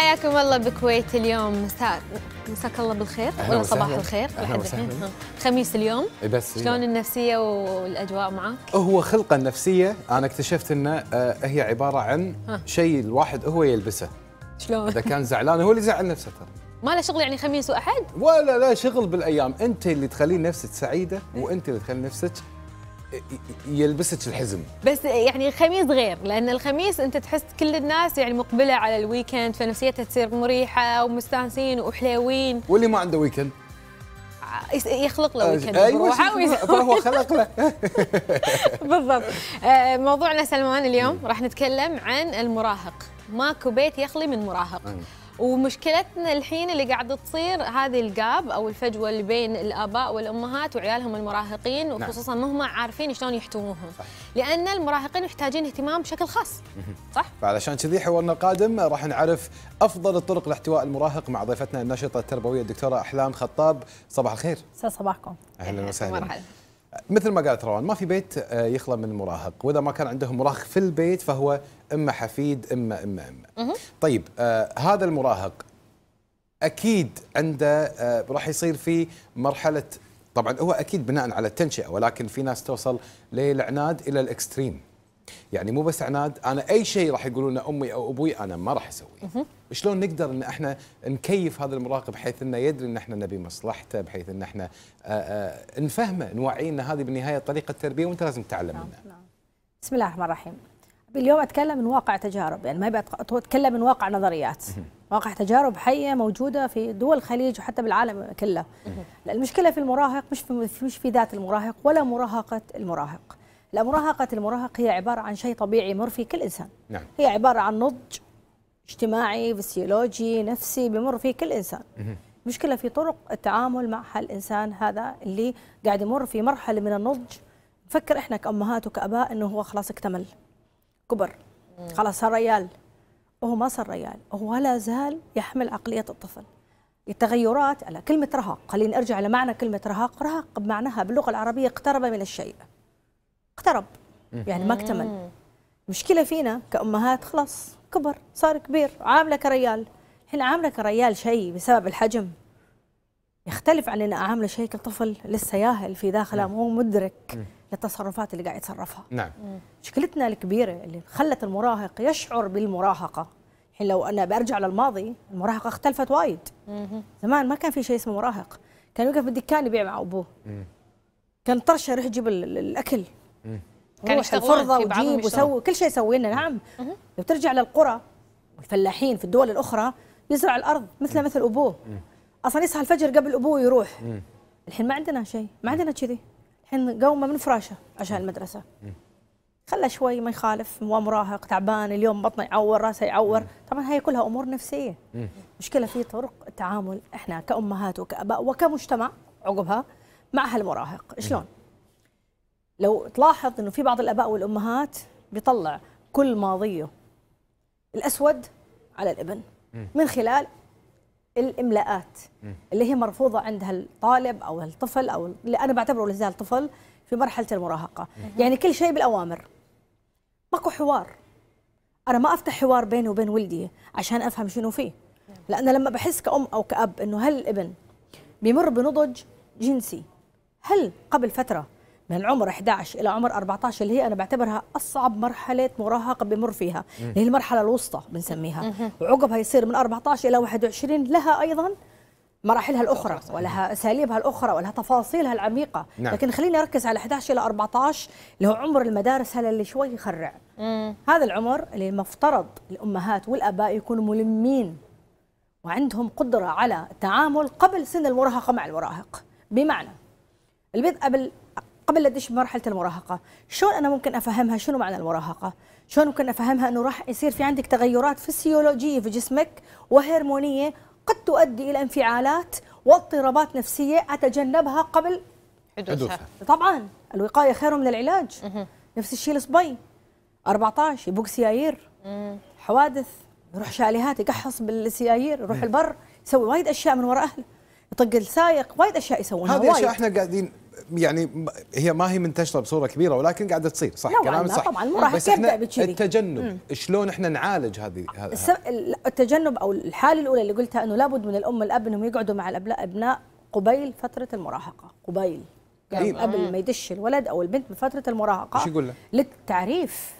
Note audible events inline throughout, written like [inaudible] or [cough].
حياكم الله بكويت اليوم مساء مساك الله بالخير ولا صباح الخير خميس اليوم إيه بس شلون النفسيه والاجواء معك؟ هو خلقه النفسيه انا اكتشفت انه آه، هي عباره عن شيء الواحد هو يلبسه شلون؟ اذا كان زعلان هو اللي زعل نفسه ترى ما له شغل يعني خميس واحد؟ ولا لا شغل بالايام، انت اللي تخلين نفسك سعيده وانت اللي تخلين نفسك يلبسك الحزم بس يعني الخميس غير لان الخميس انت تحس كل الناس يعني مقبله على الويكند فنفسيتها تصير مريحه ومستانسين وحلوين واللي ما عنده ويكند يخلق له ويكند أيوة [laughs] هو خلق له [laughs] بالضبط آه، موضوعنا سلمان اليوم راح نتكلم عن المراهق ماكو بيت يخلي من مراهق ومشكلتنا الحين اللي قاعده تصير هذه الجاب او الفجوه اللي بين الاباء والامهات وعيالهم المراهقين نعم. وخصوصا نعم. مهما عارفين شلون يحتووهم لان المراهقين محتاجين اهتمام بشكل خاص صح فعلشان كذي حوارنا القادم راح نعرف افضل الطرق لاحتواء المراهق مع ضيفتنا الناشطه التربويه الدكتوره احلام خطاب صباح الخير صباحكم اهلا وسهلا مرحبا مثل ما قالت روان ما في بيت آه، يخلى من مراهق واذا ما كان عندهم مراهق في البيت فهو اما حفيد اما اما اما طيب آه هذا المراهق اكيد عنده آه راح يصير في مرحله طبعا هو اكيد بناء على التنشئه ولكن في ناس توصل للعناد الى الاكستريم يعني مو بس عناد انا اي شيء راح يقولون امي او ابوي انا ما راح اسويه شلون نقدر ان احنا نكيف هذا المراقب بحيث انه يدري ان احنا نبي مصلحته بحيث ان احنا آه، آه، نفهمه نوعيه ان هذه بالنهايه طريقه تربيه وانت لازم تتعلم نعم، منها. نعم. بسم الله الرحمن الرحيم. اليوم اتكلم من واقع تجارب يعني ما اتكلم من واقع نظريات واقع تجارب حيه موجوده في دول الخليج وحتى بالعالم كله المشكله في المراهق مش في مش في ذات المراهق ولا مراهقه المراهق لا مراهقه المراهق هي عباره عن شيء طبيعي مر في كل انسان نعم. هي عباره عن نضج اجتماعي فسيولوجي نفسي بمر فيه كل انسان مشكله في طرق التعامل مع هالانسان هذا اللي قاعد يمر في مرحله من النضج نفكر احنا كامهات وكاباء انه هو خلاص اكتمل كبر خلاص صار ريال وهو ما صار ريال هو لا زال يحمل عقليه الطفل التغيرات على كلمه رهاق خليني ارجع لمعنى كلمه رهاق رهاق بمعناها باللغه العربيه اقترب من الشيء اقترب يعني ما اكتمل مشكله فينا كامهات خلاص كبر صار كبير عامله كريال الحين عامله كريال شيء بسبب الحجم يختلف عن ان اعامله شيء كطفل لسه ياهل في داخله نعم. مو مدرك للتصرفات اللي قاعد يتصرفها نعم مشكلتنا الكبيره اللي خلت المراهق يشعر بالمراهقه الحين لو انا برجع للماضي المراهقه اختلفت وايد زمان ما كان في شيء اسمه مراهق كان يوقف بالدكان يبيع مع ابوه كان طرشه يروح يجيب الاكل كان الفرضه وجيب وسوي كل شيء يسوي لنا نعم لو ترجع للقرى والفلاحين في الدول الاخرى يزرع الارض مثله مثل ابوه اصلا يصحى الفجر قبل ابوه يروح الحين ما عندنا شيء ما عندنا كذي الحين قومه من فراشه عشان المدرسه خله شوي ما يخالف هو مراهق تعبان اليوم بطنه يعور راسه يعور طبعا هي كلها امور نفسيه مشكله في طرق التعامل احنا كامهات وكاباء وكمجتمع عقبها مع هالمراهق شلون لو تلاحظ انه في بعض الاباء والامهات بيطلع كل ماضيه الاسود على الابن من خلال الاملاءات اللي هي مرفوضه عند هالطالب او هالطفل او اللي انا بعتبره لسه طفل في مرحله المراهقه يعني كل شيء بالاوامر ماكو حوار انا ما افتح حوار بيني وبين ولدي عشان افهم شنو فيه لان لما بحس كأم أو كأب أنه هل الابن بيمر بنضج جنسي هل قبل فترة من عمر 11 إلى عمر 14 اللي هي أنا بعتبرها أصعب مرحلة مراهقة بمر فيها اللي هي المرحلة الوسطى بنسميها وعقبها يصير من 14 إلى 21 لها أيضا مراحلها الاخرى ولها اساليبها الاخرى ولها تفاصيلها العميقه نعم. لكن خليني اركز على 11 الى 14 اللي هو عمر المدارس هلا اللي شوي يخرع هذا العمر اللي المفترض الامهات والاباء يكونوا ملمين وعندهم قدره على التعامل قبل سن المراهقه مع المراهق بمعنى البيت قبل قبل لا ادش بمرحله المراهقه شلون انا ممكن افهمها شنو معنى المراهقه شلون ممكن افهمها انه راح يصير في عندك تغيرات فسيولوجيه في جسمك وهرمونيه قد تؤدي الى انفعالات واضطرابات نفسيه اتجنبها قبل حدوثها طبعا الوقايه خير من العلاج نفس الشيء الصبي 14 يبوك سيايير حوادث يروح شاليهات يقحص بالسيايير يروح البر يسوي وايد اشياء من وراء اهله يطق السايق وايد اشياء يسوونها هذه اشياء احنا قاعدين يعني هي ما هي منتشره بصوره كبيره ولكن قاعده تصير صح كلام صح طبعا مو راح تبدا بكذي التجنب شلون احنا نعالج هذه التجنب او الحاله الاولى اللي قلتها انه لابد من الام والاب انهم يقعدوا مع الابناء قبيل فتره المراهقه قبيل يعني قبل ما يدش الولد او البنت بفتره المراهقه ايش يقول له؟ للتعريف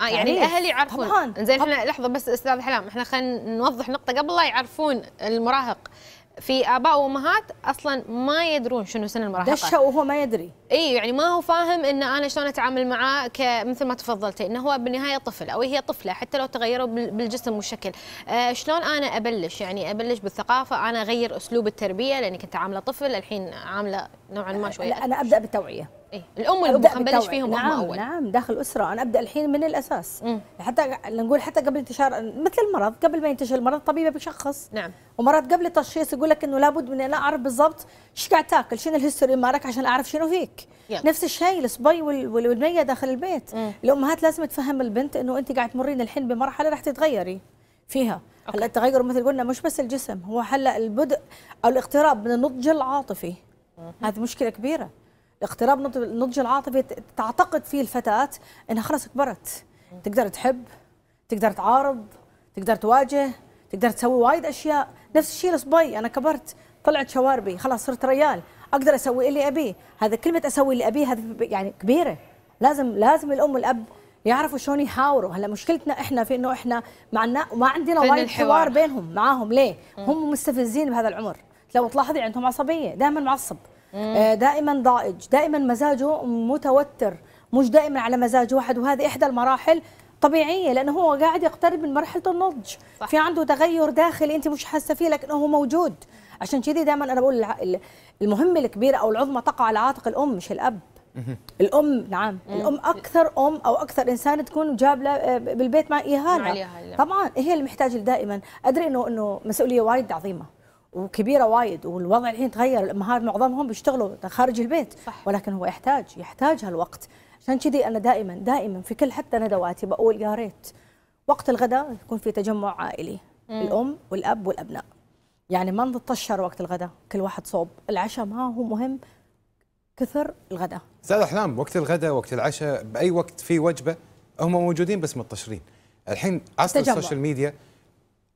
اه يعني الاهل يعرفون زين احنا لحظه بس استاذ حلام احنا خلينا نوضح نقطه قبل لا يعرفون المراهق في اباء وامهات اصلا ما يدرون شنو سن المراهقه دشه وهو ما يدري اي يعني ما هو فاهم ان انا شلون اتعامل معاه كمثل ما تفضلتي انه هو بالنهايه طفل او هي طفله حتى لو تغيروا بالجسم والشكل آه شلون انا ابلش يعني ابلش بالثقافه انا اغير اسلوب التربيه لاني كنت عامله طفل الحين عامله نوعا ما آه، شويه لا انا ابدا بالتوعيه إيه؟ الام والابو خنبلش فيهم نعم هم اول نعم داخل الاسره انا ابدا الحين من الاساس مم. حتى نقول حتى قبل انتشار مثل المرض قبل ما ينتشر المرض الطبيب بيشخص نعم ومرات قبل التشخيص يقول لك انه لابد من انا اعرف بالضبط ايش قاعد تاكل شنو الهيستوري مالك عشان اعرف شنو فيك يلا. نفس الشيء الصبي والبنيه داخل البيت مم. الامهات لازم تفهم البنت انه انت قاعد تمرين الحين بمرحله راح تتغيري فيها هلا التغير مثل قلنا مش بس الجسم هو هلا البدء او الاقتراب من النضج العاطفي هذه مشكله كبيره اقتراب النضج العاطفي تعتقد فيه الفتاه انها خلاص كبرت تقدر تحب تقدر تعارض تقدر تواجه تقدر تسوي وايد اشياء نفس الشيء الصبي انا كبرت طلعت شواربي خلاص صرت ريال اقدر اسوي اللي ابيه هذا كلمه اسوي اللي ابيه هذه يعني كبيره لازم لازم الام والاب يعرفوا شلون يحاوروا هلا مشكلتنا احنا في انه احنا معنا ما عندنا وايد حوار بينهم معاهم ليه هم مستفزين بهذا العمر لو تلاحظي عندهم عصبيه دائما معصب آه، دائما ضائج دائما مزاجه متوتر مش دائما على مزاج واحد وهذه إحدى المراحل طبيعيه لانه هو قاعد يقترب من مرحله النضج صح. في عنده تغير داخلي انت مش حاسه فيه لكنه هو موجود عشان كذي دائما انا بقول المهمه الكبيره او العظمى تقع على عاتق الام مش الاب الام نعم الام اكثر ام او اكثر انسان تكون جابله آه، بالبيت مع اهانه طبعا هي اللي محتاجه دائما ادري انه انه مسؤوليه وايد عظيمه وكبيره وايد والوضع الحين تغير الامهات معظمهم بيشتغلوا خارج البيت صح. ولكن هو يحتاج يحتاج هالوقت عشان كذي انا دائما دائما في كل حتى ندواتي بقول يا ريت وقت الغداء يكون في تجمع عائلي مم. الام والاب والابناء يعني ما نتطشر وقت الغداء كل واحد صوب العشاء ما هو مهم كثر الغداء استاذ احلام وقت الغداء وقت العشاء باي وقت في وجبه هم موجودين بس متطشرين الحين عصر السوشيال ميديا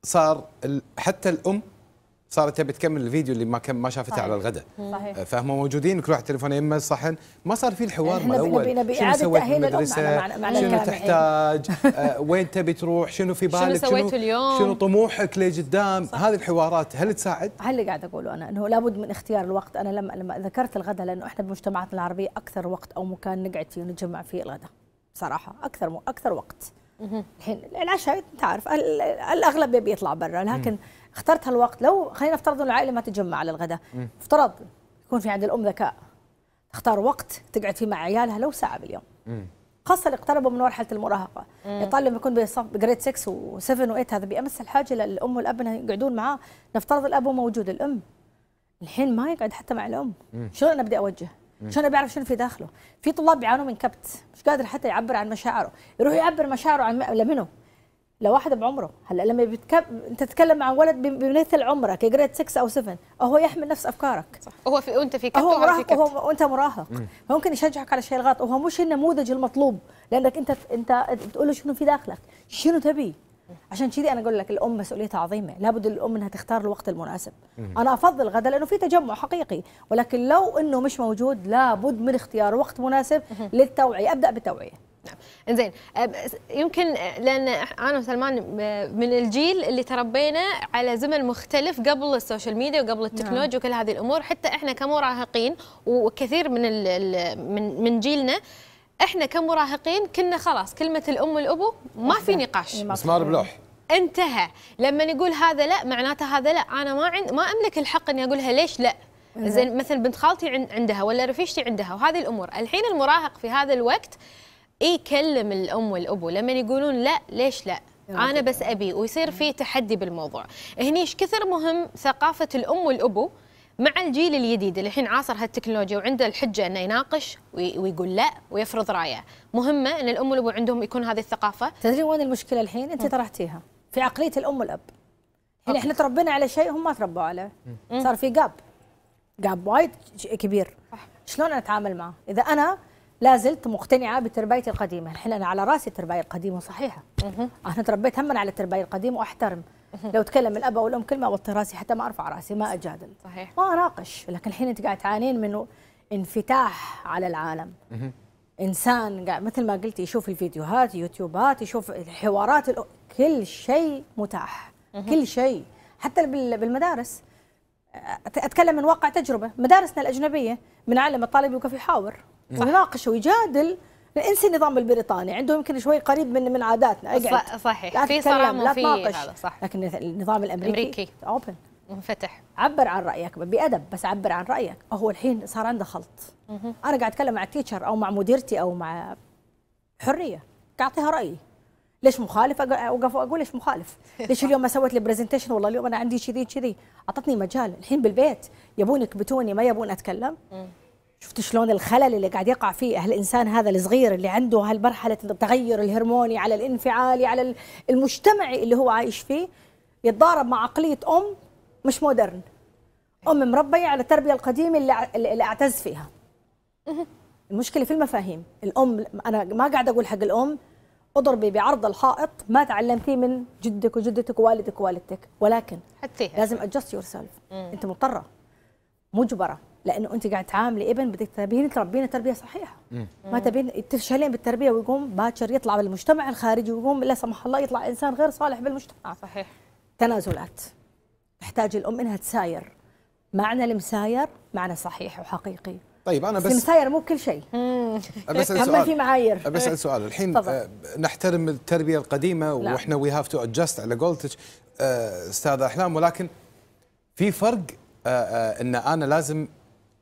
صار حتى الام صارت تبي تكمل الفيديو اللي ما ما شافته على الغداء صحيح آه، فهم موجودين كل واحد تليفونه يمه الصحن ما صار في الحوار مع الاول شنو سويت المدرسه شنو تحتاج [laughs] آه وين تبي تروح شنو في بالك شنو سويت اليوم شنو طموحك لقدام هذه الحوارات هل تساعد هل اللي قاعد اقوله انا انه لابد من اختيار الوقت انا لما لما ذكرت الغداء لانه احنا بمجتمعاتنا العربيه اكثر وقت او مكان نقعد فيه ونتجمع فيه الغداء صراحه اكثر اكثر وقت الحين العشاء انت عارف الاغلب يبي يطلع برا لكن اخترت هالوقت لو خلينا نفترض ان العائله ما تتجمع على الغداء افترض يكون في عند الام ذكاء تختار وقت تقعد فيه مع عيالها لو ساعه باليوم مم. خاصه اللي اقتربوا من مرحله المراهقه الطالب لما يكون بجريد 6 و7 و8 هذا بأمس الحاجه للام والاب انه يقعدون معاه نفترض الاب موجود الام الحين ما يقعد حتى مع الام شلون انا بدي اوجه شلون بعرف شنو في داخله في طلاب بيعانوا من كبت مش قادر حتى يعبر عن مشاعره يروح يعبر مشاعره عن لمنه لو واحده بعمره هلا لما بتكب... تتكلم عن ولد بمثل عمرك جريد 6 او 7 هو يحمل نفس افكارك صح هو في وانت في كبت هو مراهق هو وانت مراهق ممكن يشجعك على الشيء الغلط وهو مش النموذج المطلوب لانك انت انت بتقول له شنو في داخلك شنو تبي عشان كذي انا اقول لك الام مسؤوليتها عظيمه لابد الام انها تختار الوقت المناسب انا افضل غدا لانه في تجمع حقيقي ولكن لو انه مش موجود لابد من اختيار وقت مناسب للتوعيه ابدا بالتوعيه نعم انزين أه، يمكن أه، لان انا وسلمان أه، من الجيل اللي تربينا على زمن مختلف قبل السوشيال ميديا وقبل نعم. التكنولوجيا نعم. وكل هذه الامور حتى احنا كمراهقين وكثير من من من جيلنا احنا كمراهقين كنا خلاص كلمه الام والابو ما في نقاش مسمار بلوح انتهى لما يقول هذا لا معناته هذا لا انا ما عند ما املك الحق اني اقولها ليش لا زين مثلا بنت خالتي عندها ولا رفيجتي عندها وهذه الامور الحين المراهق في هذا الوقت اي يكلم الام والابو لما يقولون لا ليش لا انا بس ابي ويصير في تحدي بالموضوع هني ايش كثر مهم ثقافه الام والابو مع الجيل الجديد اللي الحين عاصر هالتكنولوجيا وعنده الحجه انه يناقش ويقول لا ويفرض رايه مهمه ان الام والابو عندهم يكون هذه الثقافه تدري وين المشكله الحين انت طرحتيها في عقليه الام والاب يعني احنا تربينا على شيء هم ما تربوا عليه صار في جاب جاب وايد كبير شلون اتعامل معه اذا انا لا زلت مقتنعه بتربيتي القديمه الحين انا على راسي التربيه القديمه صحيحه انا تربيت هم على التربيه القديمه واحترم لو تكلم الاب او الام كلمه اوطي راسي حتى ما ارفع راسي ما اجادل صحيح ما اناقش لكن الحين انت قاعد تعانين من انفتاح على العالم انسان قاعد مثل ما قلت يشوف الفيديوهات يوتيوبات يشوف الحوارات الأ... كل شيء متاح كل شيء حتى بالمدارس اتكلم من واقع تجربه مدارسنا الاجنبيه بنعلم الطالب يوقف يحاور ويناقش ويجادل انسى النظام البريطاني عندهم يمكن شوي قريب من من عاداتنا اقعد صحيح لا في صرامه لا تناقش صح لكن النظام الامريكي اوبن منفتح عبر عن رايك بادب بس عبر عن رايك هو الحين صار عنده خلط مه. انا قاعد اتكلم مع التيتشر او مع مديرتي او مع حريه اعطيها رايي ليش مخالف اوقف واقول ليش مخالف [laughs] ليش اليوم ما سويت لي برزنتيشن والله اليوم انا عندي كذي كذي اعطتني مجال الحين بالبيت يبون يكبتوني ما يبون اتكلم مه. شفت شلون الخلل اللي قاعد يقع فيه هالإنسان هذا الصغير اللي عنده هالمرحلة التغير الهرموني على الانفعالي على المجتمعي اللي هو عايش فيه يتضارب مع عقلية أم مش مودرن أم مربية على التربية القديمة اللي, اللي أعتز فيها المشكلة في المفاهيم الأم أنا ما قاعد أقول حق الأم اضربي بعرض الحائط ما تعلمتيه من جدك وجدتك ووالدك ووالدتك ولكن حتى لازم ادجست يور سيلف انت مضطره مجبره لانه انت قاعد تعاملي ابن بدك تربيه تربينه تربيه صحيحه ما تبين تفشلين بالتربيه ويقوم باكر يطلع بالمجتمع الخارجي ويقوم لا سمح الله يطلع انسان غير صالح بالمجتمع آه، صحيح تنازلات تحتاج الام انها تساير معنى المساير معنى صحيح وحقيقي طيب انا بس المساير مو كل شيء بسال [laughs] سؤال في معايير اسال سؤال الحين طبعا. آه، نحترم التربيه القديمه نعم. واحنا وي هاف تو ادجست على قولتك آه، استاذه احلام ولكن في فرق ان انا لازم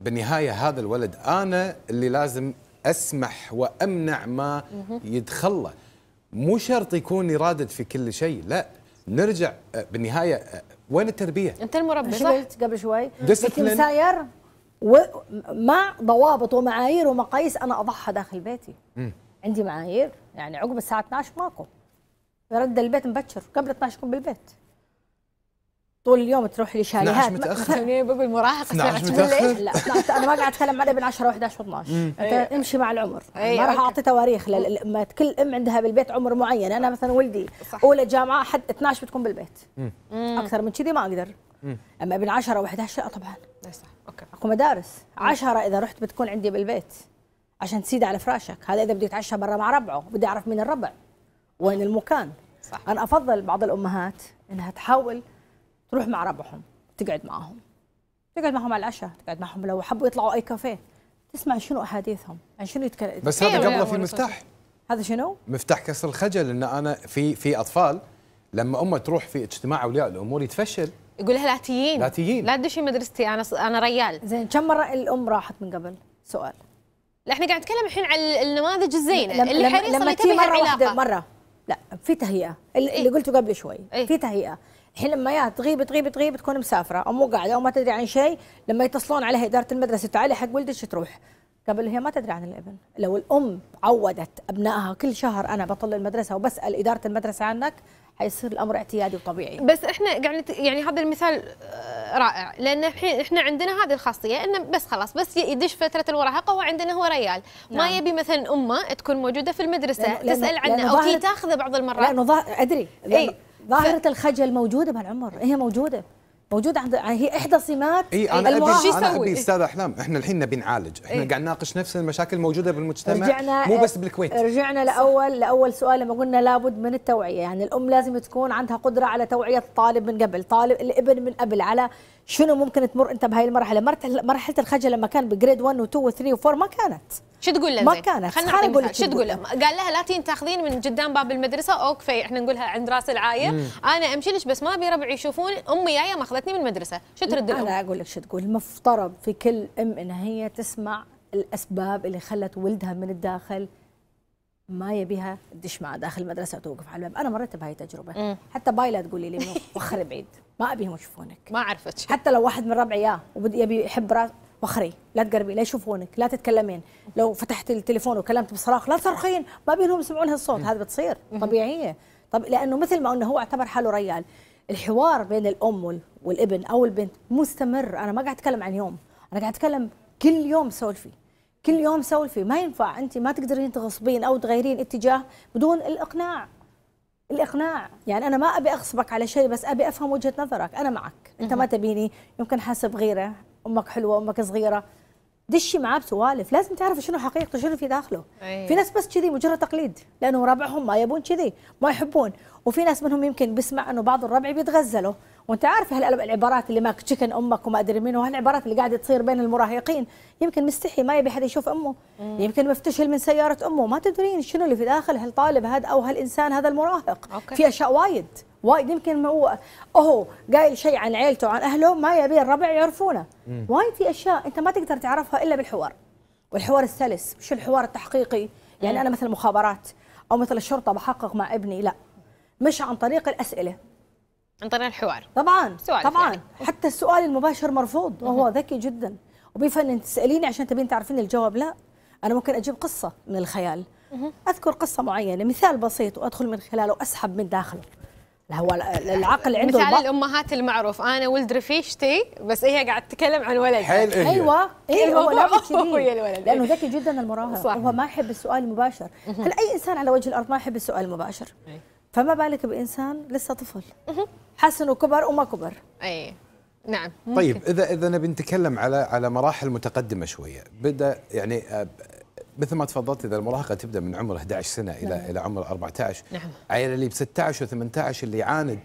بالنهايه هذا الولد انا اللي لازم اسمح وامنع ما يدخله مو شرط يكون يرادد في كل شيء لا نرجع آه، بالنهايه آه، وين التربيه انت المربي صح قبل شوي لكن ساير ومع ضوابط ومعايير ومقاييس انا اضعها داخل بيتي عندي معايير يعني عقب الساعه 12 ماكو رد البيت مبكر قبل 12 يكون بالبيت طول اليوم تروح لي شاليهات متاخر [laughs] يعني بقول مراهق 12 متاخر لا انا ما قاعد اتكلم عليه ابن 10 و11 و12 انت إيه. امشي مع العمر إيه، ما راح اعطي تواريخ لما كل ام عندها بالبيت عمر معين انا مثلا ولدي اولى جامعه حد 12 بتكون بالبيت اكثر من كذي ما اقدر اما ابن 10 و11 لا طبعا إيه، صح اوكي اكو مدارس 10 اذا رحت بتكون عندي بالبيت عشان تسيد على فراشك هذا اذا بدي اتعشى برا مع ربعه بدي اعرف مين الربع وين المكان صح. انا افضل بعض الامهات انها تحاول تروح مع ربعهم تقعد معاهم تقعد معهم على العشاء تقعد معهم لو حبوا يطلعوا اي كافيه تسمع شنو احاديثهم عن يعني شنو يتكلم بس هذا إيه، قبله في مفتاح هذا شنو مفتاح كسر الخجل ان انا في في اطفال لما امه تروح في اجتماع اولياء الامور يتفشل يقول لها لا تيين لا تيين لا تدشي مدرستي انا انا ريال زين كم مره الام راحت من قبل سؤال لا احنا قاعد نتكلم الحين على النماذج الزينه لما اللي حريصه لما تجي مره واحده مره لا في تهيئه اللي, إيه؟ اللي قلته قبل شوي إيه؟ في تهيئه الحين لما يا تغيب تغيب تغيب تكون مسافره او مو قاعده او ما تدري عن شيء لما يتصلون عليها اداره المدرسه تعالي حق ولدك تروح قبل هي ما تدري عن الابن لو الام عودت ابنائها كل شهر انا بطل المدرسه وبسال اداره المدرسه عنك حيصير الامر اعتيادي وطبيعي بس احنا قاعد يعني هذا المثال آه، رائع لان الحين احنا عندنا هذه الخاصيه انه بس خلاص بس يدش فتره المراهقه هو عندنا هو ريال نعم. ما يبي مثلا امه تكون موجوده في المدرسه لأن... تسال عنه او هي تاخذه بعض المرات لانه ضه... ادري اي ظاهره ف... الخجل موجوده بهالعمر هي موجوده موجود عند يعني هي احدى سمات إيه انا ابي انا ابي استاذ احلام احنا الحين نبي نعالج احنا إيه؟ قاعد نناقش نفس المشاكل الموجوده بالمجتمع رجعنا مو بس بالكويت رجعنا لاول لاول سؤال لما قلنا لابد من التوعيه يعني الام لازم تكون عندها قدره على توعيه الطالب من قبل طالب الابن من قبل على شنو ممكن تمر انت بهاي المرحله مرحله الخجل لما كان بجريد 1 و2 و3 و4 ما كانت شو تقول لها ما كانت خلينا نقول شو تقول لها قال لها لا تين تاخذين من قدام باب المدرسه اوكي احنا نقولها عند راس العايه انا امشي لك بس ما ابي ربعي يشوفون امي جايه ماخذتني من المدرسه شو ترد لهم انا اقول لك شو تقول المفترض في كل ام انها هي تسمع الاسباب اللي خلت ولدها من الداخل ما يبيها تدش مع داخل المدرسه وتوقف على الباب انا مريت بهاي التجربه مم. حتى باي لا تقولي لي [laughs] وخري بعيد ما ابيهم يشوفونك ما عرفت حتى لو واحد من ربعي يا وبدي يبي يحب راس وخري لا تقربي لا يشوفونك لا تتكلمين لو فتحت التليفون وكلمت بصراخ لا تصرخين ما بينهم يسمعون هالصوت هذا بتصير طبيعيه طب لانه مثل ما انه هو اعتبر حاله ريال الحوار بين الام والابن او البنت مستمر انا ما قاعد اتكلم عن يوم انا قاعد اتكلم كل يوم سولفي كل يوم سولفي ما ينفع انت ما تقدرين تغصبين او تغيرين اتجاه بدون الاقناع الاقناع يعني انا ما ابي اغصبك على شيء بس ابي افهم وجهه نظرك انا معك انت ما تبيني يمكن حاسه غيره امك حلوه امك صغيره دشي معاه بسوالف لازم تعرف شنو حقيقته شنو في داخله أيه. في ناس بس كذي مجرد تقليد لانه ربعهم ما يبون كذي ما يحبون وفي ناس منهم يمكن بسمع انه بعض الربع بيتغزلوا وانت عارف هالعبارات اللي ماك تشكن امك وما ادري مين وهالعبارات اللي قاعده تصير بين المراهقين يمكن مستحي ما يبي حد يشوف امه مم. يمكن مفتشل من سياره امه ما تدرين شنو اللي في داخل هالطالب هذا او هالانسان هذا المراهق أوكي. في اشياء وايد وايد يمكن هو اهو قايل شيء عن عيلته عن اهله ما يبي الربع يعرفونه وايد في اشياء انت ما تقدر تعرفها الا بالحوار والحوار السلس مش الحوار التحقيقي يعني مم. انا مثل مخابرات او مثل الشرطه بحقق مع ابني لا مش عن طريق الاسئله عن طريق الحوار طبعا سؤال يعني. طبعا يعني. حتى السؤال المباشر مرفوض وهو ذكي جدا وبيفهم انت تساليني عشان تبين تعرفين الجواب لا انا ممكن اجيب قصه من الخيال اذكر قصه معينه مثال بسيط وادخل من خلاله واسحب من داخله هو العقل عنده مثال الامهات المعروف انا ولد رفيشتي بس هي إيه، قاعد تتكلم عن ولد حيل إيه. ايوه ايوه هو الولد لانه ذكي جدا المراهق هو ما يحب السؤال المباشر هل اي انسان على وجه الارض ما يحب السؤال المباشر أي. فما بالك بانسان لسه طفل حاسس انه كبر وما كبر اي نعم طيب، ممكن. طيب اذا اذا نبي نتكلم على على مراحل متقدمه شويه بدا يعني آه، مثل ما تفضلت اذا المراهقه تبدا من عمر 11 سنه نعم. الى الى عمر 14 نعم عيل اللي ب 16 و18 اللي يعاند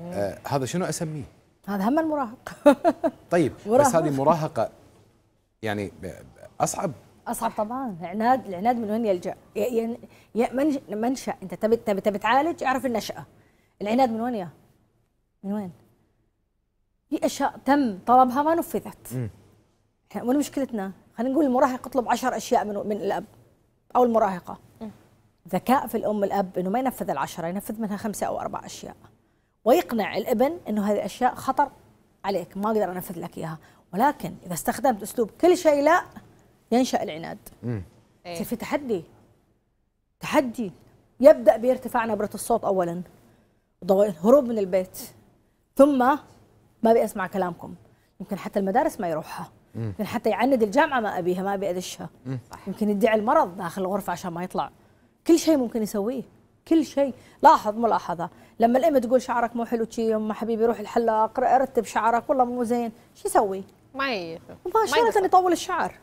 آه هذا شنو اسميه؟ هذا هم المراهق طيب [laughs] مراهق. بس هذه مراهقه يعني اصعب اصعب طبعا العناد العناد من وين يلجا يعني منشا انت تبي تبي تبي تعالج اعرف النشاه العناد من وين يا من وين في اشياء تم طلبها ما نفذت وين مشكلتنا خلينا نقول المراهق يطلب عشر اشياء من من الاب او المراهقه ذكاء في الام الاب انه ما ينفذ العشره ينفذ منها خمسه او اربع اشياء ويقنع الابن انه هذه الاشياء خطر عليك ما اقدر انفذ لك اياها ولكن اذا استخدمت اسلوب كل شيء لا ينشا العناد إيه؟ في تحدي تحدي يبدا بارتفاع نبره الصوت اولا هروب من البيت ثم ما بيسمع كلامكم يمكن حتى المدارس ما يروحها يمكن حتى يعند الجامعه ما ابيها ما ابي ادشها يمكن يدعي المرض داخل الغرفه عشان ما يطلع كل شيء ممكن يسويه كل شيء لاحظ ملاحظه لما الام تقول شعرك مو حلو تشي يا حبيبي روح الحلاق رتب شعرك والله مو زين شو يسوي ما مباشرة يطول الشعر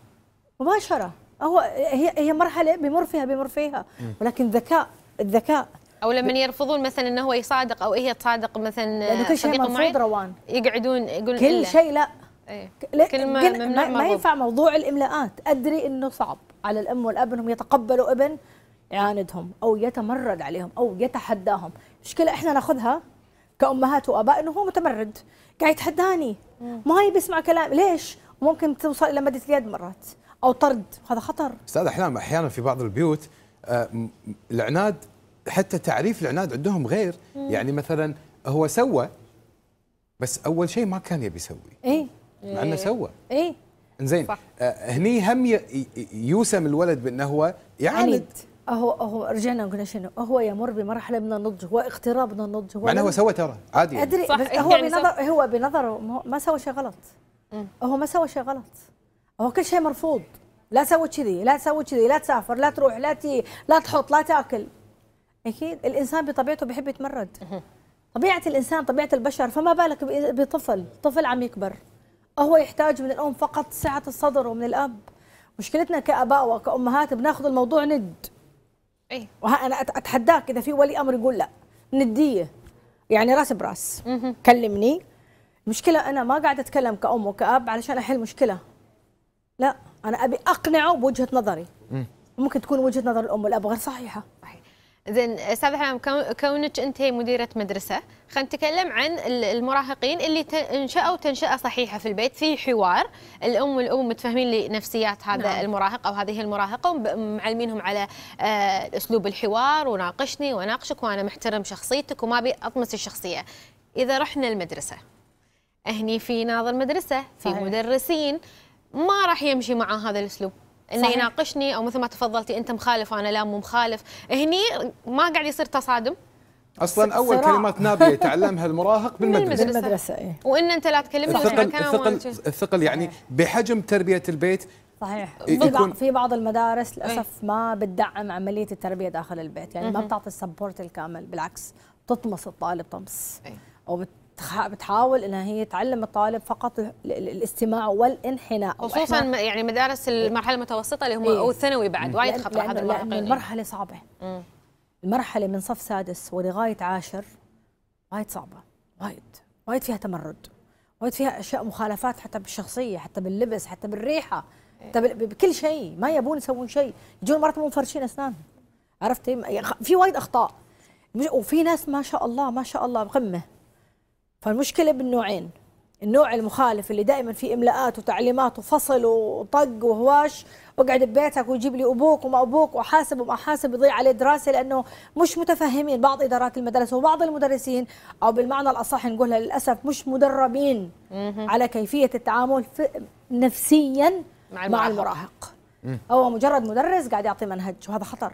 [laughs] مباشرة هو هي هي مرحلة بمر فيها بمر فيها ولكن ذكاء الذكاء او لما يرفضون مثلا انه هو يصادق او هي تصادق مثلا لانه كل شيء مرفوض روان يقعدون يقولون كل شيء لا ايه. كل ما, ما ينفع موضوع الاملاءات ادري انه صعب على الام والاب انهم يتقبلوا ابن يعاندهم او يتمرد عليهم او يتحداهم مشكله احنا ناخذها كامهات واباء انه هو متمرد قاعد يتحداني ما يبي يسمع كلام ليش ممكن توصل الى مده اليد مرات او طرد هذا خطر استاذ احلام احيانا في بعض البيوت آه، العناد حتى تعريف العناد عندهم غير مم. يعني مثلا هو سوى بس اول شيء ما كان يبي يسوي اي مع انه إيه. سوى اي زين آه، هني هم يوسم الولد بانه هو يعاند اهو اهو رجعنا قلنا شنو هو يمر بمرحله من النضج هو اقتراب من النضج هو معناه هو سوى ترى عادي يعني. ادري صح بس إيه هو يعني بنظر هو بنظره ما سوى شيء غلط هو ما سوى شيء غلط هو كل شيء مرفوض لا تسوي كذي لا تسوي كذي لا تسافر لا تروح لا تي لا تحط لا تاكل اكيد الانسان بطبيعته بيحب يتمرد طبيعه الانسان طبيعه البشر فما بالك بطفل طفل عم يكبر هو يحتاج من الام فقط سعه الصدر ومن الاب مشكلتنا كاباء وكامهات بناخذ الموضوع ند ايه انا اتحداك اذا في ولي امر يقول لا نديه يعني راس براس كلمني المشكله انا ما قاعده اتكلم كأم وكأب علشان احل مشكله لا انا ابي اقنعه بوجهه نظري ممكن تكون وجهه نظر الام والاب غير صحيحه زين استاذ حلام كونك انت مديره مدرسه خلينا نتكلم عن المراهقين اللي انشأوا تنشئه صحيحه في البيت في حوار الام والام متفاهمين لنفسيات هذا نعم. المراهق او هذه المراهقه ومعلمينهم على آه، اسلوب الحوار وناقشني واناقشك وانا محترم شخصيتك وما ابي اطمس الشخصيه اذا رحنا المدرسه هني في ناظر مدرسه في صحيح. مدرسين ما راح يمشي مع هذا الاسلوب انه صحيح. يناقشني او مثل ما تفضلتي انت مخالف وانا لا مو مخالف هني ما قاعد يصير تصادم اصلا اول صراع. كلمات نابيه يتعلمها المراهق [laughs] بالمدرسه بالمدرسه اي وان انت لا تكلمني الثقل الثقل, الثقل يعني بحجم تربيه البيت صحيح يكون في بعض المدارس للاسف إيه. ما بتدعم عمليه التربيه داخل البيت يعني ما بتعطي السبورت الكامل بالعكس تطمس الطالب طمس أي. او بتحاول انها هي تعلم الطالب فقط الاستماع والانحناء خصوصا يعني مدارس المرحله المتوسطه اللي هم إيه؟ او الثانوي بعد وايد خطر هذا المرحله المرحله صعبه مم. المرحله من صف سادس ولغايه عاشر وايد صعبه وايد وايد فيها تمرد وايد فيها اشياء مخالفات حتى بالشخصيه حتى باللبس حتى بالريحه إيه. حتى بكل شيء ما يبون يسوون شيء يجون مرات مو مفرشين اسنان عرفتي في وايد اخطاء وفي ناس ما شاء الله ما شاء الله قمه فالمشكله بالنوعين النوع المخالف اللي دائما في املاءات وتعليمات وفصل وطق وهواش واقعد ببيتك ويجيب لي ابوك وما ابوك وحاسب وما حاسب يضيع عليه دراسه لانه مش متفهمين بعض ادارات المدرسة وبعض المدرسين او بالمعنى الاصح نقولها للاسف مش مدربين على كيفيه التعامل نفسيا مع المراهق, مع المراهق. هو مجرد مدرس قاعد يعطي منهج وهذا خطر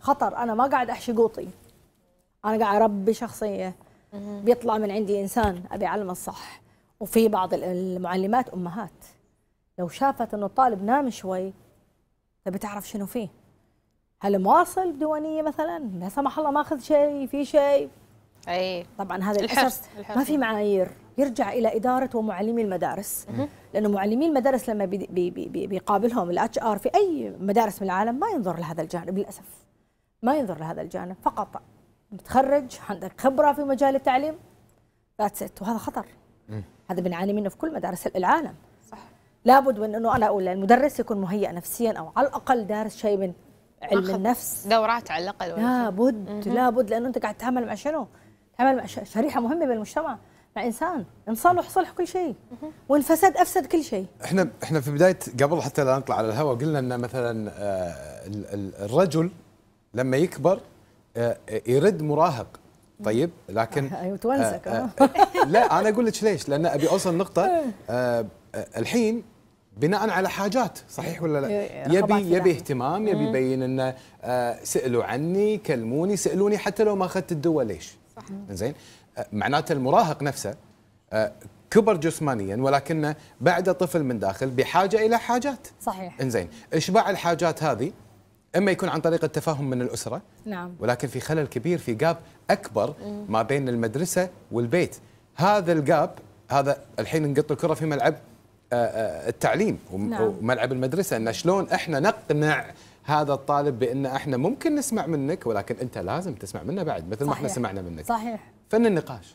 خطر انا ما قاعد احشي قوطي انا قاعد اربي شخصيه بيطلع من عندي انسان ابي اعلمه الصح وفي بعض المعلمات امهات لو شافت انه الطالب نام شوي فبتعرف شنو فيه هل مواصل بديوانيه مثلا لا سمح الله ماخذ شيء في شيء اي طبعا هذا الحرص ما في معايير يرجع الى اداره ومعلمي المدارس لانه معلمي المدارس لما بي بي بي بيقابلهم الاتش ار في اي مدارس من العالم ما ينظر لهذا الجانب للاسف ما ينظر لهذا الجانب فقط متخرج عندك خبره في مجال التعليم ذاتس ات وهذا خطر مم. هذا بنعاني منه في كل مدارس العالم صح لابد من انه انا اقول المدرس يكون مهيئ نفسيا او على الاقل دارس شيء من علم النفس دورات على الاقل لابد مم. لابد لانه انت قاعد تتعامل مع شنو؟ تتعامل مع شريحه مهمه بالمجتمع مع انسان ان صلح صلح كل شيء وان فسد افسد كل شيء احنا احنا في بدايه قبل حتى لا نطلع على الهواء قلنا ان مثلا آه، الرجل لما يكبر آه، يرد مراهق طيب لكن [laughs] ايوه تونسك آه، آه، لا انا اقول لك ليش لان ابي اوصل نقطه [laughs] الحين بناء على حاجات صحيح ولا لا يبي يبي اهتمام يبي يبين انه سالوا عني كلموني سالوني حتى لو ما اخذت الدواء ليش صح زين معناته المراهق نفسه كبر جسمانيا ولكنه بعده طفل من داخل بحاجه الى حاجات صحيح انزين اشباع الحاجات هذه اما يكون عن طريق التفاهم من الاسره نعم ولكن في خلل كبير في جاب اكبر ما بين المدرسه والبيت هذا الجاب هذا الحين نقط الكره في ملعب آه، آه، التعليم نعم. وملعب المدرسه ان شلون احنا نقنع هذا الطالب بان احنا ممكن نسمع منك ولكن انت لازم تسمع منا بعد مثل صحيح. ما احنا سمعنا منك صحيح فن النقاش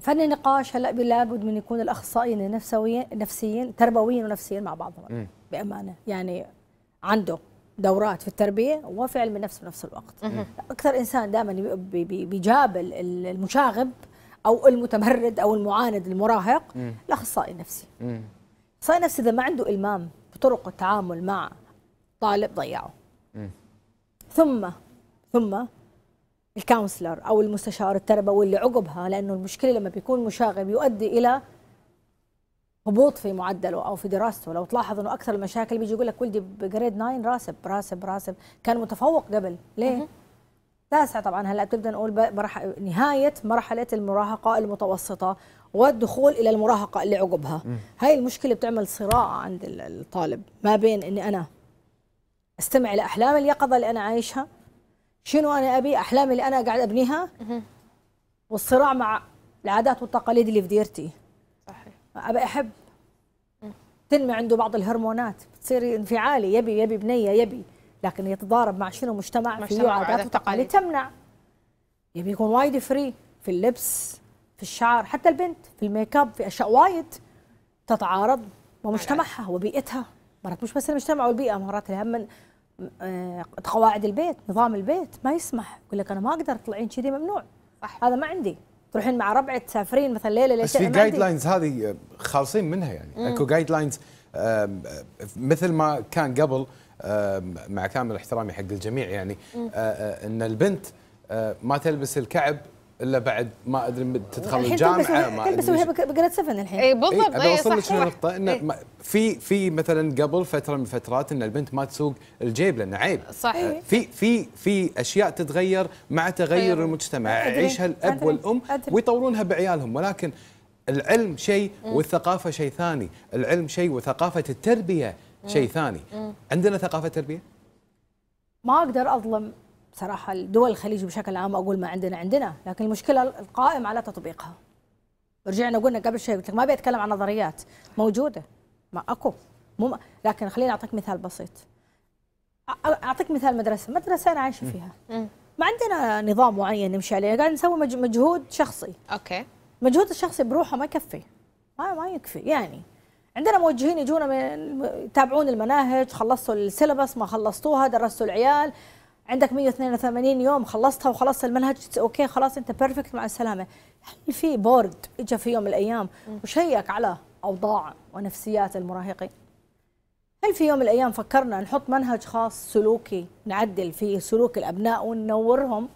فن النقاش هلا لابد من يكون الاخصائيين النفسويين نفسيين تربويين ونفسيين مع بعضهم بامانه يعني عنده دورات في التربيه وفي علم النفس في نفس الوقت اكثر انسان دائما بيجابل المشاغب او المتمرد او المعاند المراهق الاخصائي النفسي الاخصائي النفسي اذا ما عنده المام بطرق التعامل مع طالب ضيعه ثم ثم الكونسلر او المستشار التربوي اللي عقبها لانه المشكله لما بيكون مشاغب يؤدي الى هبوط في معدله او في دراسته لو تلاحظ انه اكثر المشاكل بيجي يقول لك ولدي بجريد 9 راسب راسب راسب كان متفوق قبل ليه تاسع طبعا هلا بتبدا نقول نهايه مرحله المراهقه المتوسطه والدخول الى المراهقه اللي عقبها هاي المشكله بتعمل صراع عند الطالب ما بين اني انا استمع لاحلام اليقظه اللي انا عايشها شنو انا ابي احلامي اللي انا قاعد ابنيها والصراع مع العادات والتقاليد اللي في ديرتي ابى احب تنمي عنده بعض الهرمونات بتصير انفعالي يبي يبي بنيه يبي لكن يتضارب مع شنو مجتمع فيه عادات وتقاليد تمنع يبي يكون وايد فري في اللبس في الشعر حتى البنت في الميك اب في اشياء وايد تتعارض مع مجتمعها وبيئتها مرات مش بس المجتمع والبيئه مرات الهم من آه، قواعد البيت نظام البيت ما يسمح يقول لك انا ما اقدر تطلعين كذي ممنوع صح. هذا ما عندي تروحين مع ربعك تسافرين مثلا ليله ليله بس في جايد لاينز هذه آه، خالصين منها يعني مم. اكو جايد لاينز مثل ما كان قبل مع كامل احترامي حق الجميع يعني آه، آه، ان البنت ما تلبس الكعب الا بعد ما ادري تدخل الجامعه ما هي بقريت سفن الحين اي بالضبط اي اوصل لك لنقطه انه إيه؟ في في مثلا قبل فتره من الفترات ان البنت ما تسوق الجيب لانه عيب صحيح في في في اشياء تتغير مع تغير المجتمع يعيشها الاب والام ويطورونها بعيالهم ولكن العلم شيء والثقافه شيء ثاني العلم شيء وثقافه التربيه شيء ثاني عندنا ثقافه تربيه ما اقدر اظلم صراحة الدول الخليج بشكل عام أقول ما عندنا عندنا لكن المشكلة القائم على تطبيقها رجعنا قلنا قبل شوي قلت لك ما بيتكلم عن نظريات موجودة ما أكو مو م... لكن خليني أعطيك مثال بسيط أعطيك مثال مدرسة مدرسة أنا عايشة فيها ما عندنا نظام معين نمشي عليه قاعد نسوي مجهود شخصي أوكي مجهود الشخصي بروحه ما يكفي ما ما يكفي يعني عندنا موجهين يجونا من يتابعون المناهج خلصتوا السيلبس ما خلصتوها درستوا العيال عندك 182 يوم خلصتها وخلصت المنهج اوكي خلاص انت بيرفكت مع السلامه هل في بورد اجى في يوم من الايام وشيك على اوضاع ونفسيات المراهقين هل في يوم من الايام فكرنا نحط منهج خاص سلوكي نعدل فيه سلوك الابناء وننورهم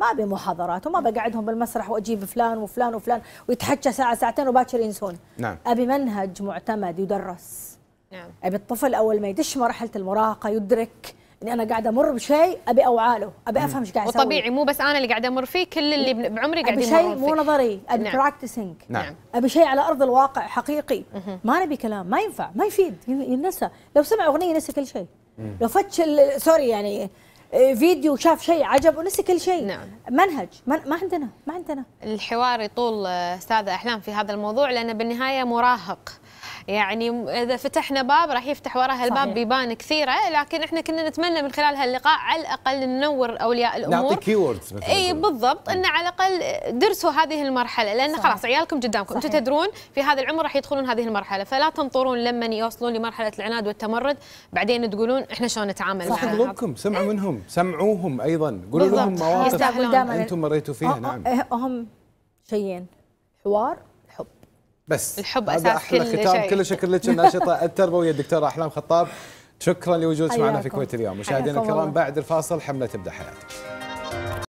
ما بمحاضرات وما بقعدهم بالمسرح واجيب فلان وفلان وفلان ويتحكى ساعه ساعتين وباكر ينسون نعم. ابي منهج معتمد يدرس نعم. ابي الطفل اول ما يدش مرحله المراهقه يدرك اني انا قاعده امر بشيء ابي اوعاله ابي افهم ايش قاعد اسوي وطبيعي مو بس انا اللي قاعده امر فيه كل اللي بعمري قاعد يمرون فيه شيء مو نظري ابي نعم. براكتسنج نعم. نعم ابي شيء على ارض الواقع حقيقي مم. ما نبي كلام ما ينفع ما يفيد ينسى لو سمع اغنيه ينسى كل شيء لو فتش سوري يعني آه، فيديو شاف شيء عجب ونسي كل شيء نعم. منهج ما عندنا ما عندنا الحوار يطول آه، استاذه احلام في هذا الموضوع لانه بالنهايه مراهق يعني اذا فتحنا باب راح يفتح وراها الباب بيبان كثيره لكن احنا كنا نتمنى من خلال هاللقاء على الاقل ننور اولياء الامور نعطي كيوردز مثلا اي بالضبط ان على الاقل درسوا هذه المرحله لان صحيح. خلاص عيالكم قدامكم انتم تدرون في هذا العمر راح يدخلون هذه المرحله فلا تنطرون لما يوصلون لمرحله العناد والتمرد بعدين تقولون احنا شلون نتعامل معها صح قلوبكم سمعوا منهم سمعوهم ايضا قولوا لهم مواقف انتم مريتوا فيها أه، أه، نعم أه، هم شيئين حوار بس الحب اساس أحلى كل ختام شيء. كل شكر لك الناشطه [laughs] التربويه الدكتوره احلام خطاب شكرا لوجودك معنا في كويت اليوم مشاهدينا الكرام بعد الفاصل حمله تبدا حياتك